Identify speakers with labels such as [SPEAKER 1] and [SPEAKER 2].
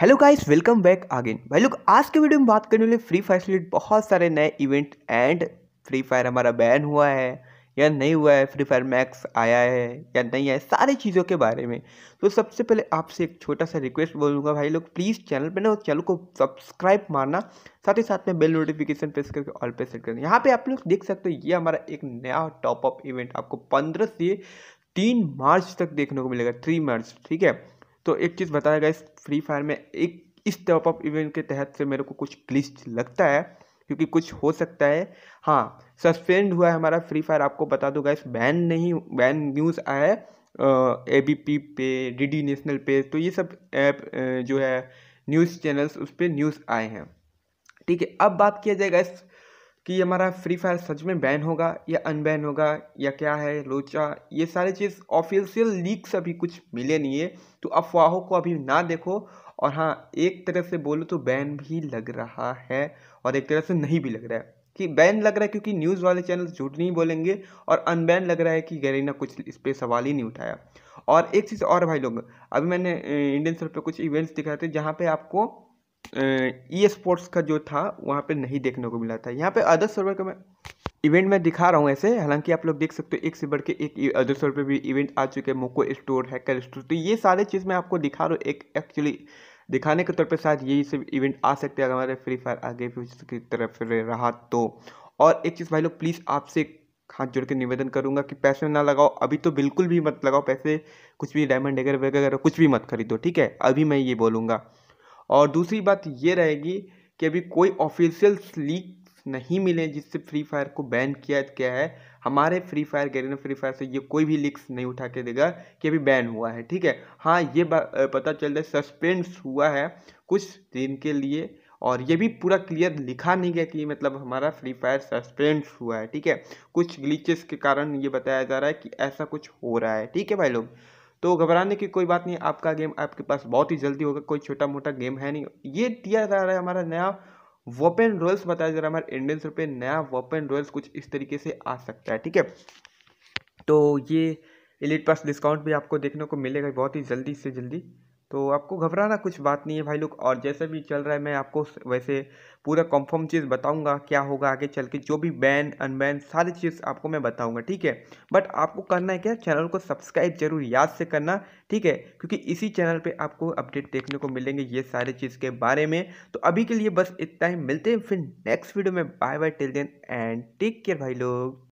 [SPEAKER 1] hello guys welcome back again भाई लोग आज के वीडियो में बात करने वाले फ्री फायर से बहुत सारे नए इवेंट एंड फ्री फायर हमारा बैन हुआ है या नहीं हुआ है फ्री फायर मैक्स आया है या नहीं आया सारी चीज़ों के बारे में तो सबसे पहले आपसे एक छोटा सा रिक्वेस्ट बोलूँगा भाई लोग प्लीज़ चैनल पर ना चैनल को सब्सक्राइब मारना साथ ही साथ में बेल नोटिफिकेशन प्रेस करके ऑल पे सेट करना यहाँ पे आप लोग देख सकते हो ये हमारा एक नया टॉपअप इवेंट आपको पंद्रह से तीन मार्च तक देखने को मिलेगा थ्री मार्च ठीक है तो एक चीज़ बताया गया इस फ्री फायर में एक इस टॉप अप इवेंट के तहत से मेरे को कुछ क्लिस्ट लगता है क्योंकि कुछ हो सकता है हाँ सस्पेंड हुआ है हमारा फ्री फायर आपको बता दूंगा इस बैन नहीं बैन न्यूज़ आया है ए बी पी पे डी डी नेशनल पे तो ये सब ऐप जो है न्यूज़ चैनल्स उस पर न्यूज़ आए हैं ठीक है अब बात किया जाएगा इस कि हमारा फ्री फायर सच में बैन होगा या अनबैन होगा या क्या है लोचा ये सारी चीज़ ऑफिशियल लीक्स अभी कुछ मिले नहीं है तो अफवाहों को अभी ना देखो और हाँ एक तरह से बोलो तो बैन भी लग रहा है और एक तरह से नहीं भी लग रहा है कि बैन लग रहा है क्योंकि न्यूज़ वाले चैनल झूठ नहीं बोलेंगे और अनबैन लग रहा है कि गरीना कुछ इस पर सवाल ही नहीं उठाया और एक चीज़ और भाई लोग अभी मैंने इंडियन सर पर कुछ इवेंट्स दिखाए थे जहाँ पर आपको ई स्पोर्ट्स का जो था वहाँ पे नहीं देखने को मिला था यहाँ पे अदर सर्वर का मैं इवेंट में दिखा रहा हूँ ऐसे हालांकि आप लोग देख सकते हो एक से बढ़ के एक अदर e-, सर्वर पे भी इवेंट आ चुके हैं मोको स्टोर हैकर स्टोर तो ये सारे चीज़ मैं आपको दिखा रहा हूँ एक एक्चुअली दिखाने के तौर पर शायद यही सब इवेंट आ सकते हैं अगर हमारे फ्री फायर आगे फ्यूचर की तरफ रहा तो और एक चीज़ भाई लोग प्लीज़ आपसे हाथ जोड़ के निवेदन करूंगा कि पैसे ना लगाओ अभी तो बिल्कुल भी मत लगाओ पैसे कुछ भी डायमंड वगैरह वगैरह कुछ भी मत खरीदो ठीक है अभी मैं ये बोलूँगा और दूसरी बात ये रहेगी कि अभी कोई ऑफिशियल लीक नहीं मिले जिससे फ्री फायर को बैन किया गया है हमारे free fire Garena free fire से ये कोई भी लिक्स नहीं उठा के देगा कि अभी बैन हुआ है ठीक है हाँ ये पता चल रहा है सस्पेंस हुआ है कुछ दिन के लिए और ये भी पूरा क्लियर लिखा नहीं गया कि मतलब हमारा फ्री फायर सस्पेंड हुआ है ठीक है कुछ ग्लीचेस के कारण ये बताया जा रहा है कि ऐसा कुछ हो रहा है ठीक है भाई लोग तो घबराने की कोई बात नहीं आपका गेम आपके पास बहुत ही जल्दी होगा कोई छोटा मोटा गेम है नहीं ये दिया जा रहा है हमारा नया वोपन रॉयल्स बताया जा रहा है हमारे इंडियंस पे नया वोपन रॉयल्स कुछ इस तरीके से आ सकता है ठीक है तो ये एलिट पास डिस्काउंट भी आपको देखने को मिलेगा बहुत ही जल्दी से जल्दी तो आपको घबराना कुछ बात नहीं है भाई लोग और जैसे भी चल रहा है मैं आपको वैसे पूरा कंफर्म चीज़ बताऊंगा क्या होगा आगे चल के जो भी बैन अनबैन सारी चीज़ आपको मैं बताऊंगा ठीक है बट आपको करना है क्या चैनल को सब्सक्राइब जरूर याद से करना ठीक है क्योंकि इसी चैनल पे आपको अपडेट देखने को मिलेंगे ये सारे चीज़ के बारे में तो अभी के लिए बस इतना ही मिलते हैं फिर नेक्स्ट वीडियो में bye bye till then and take care भाई लोग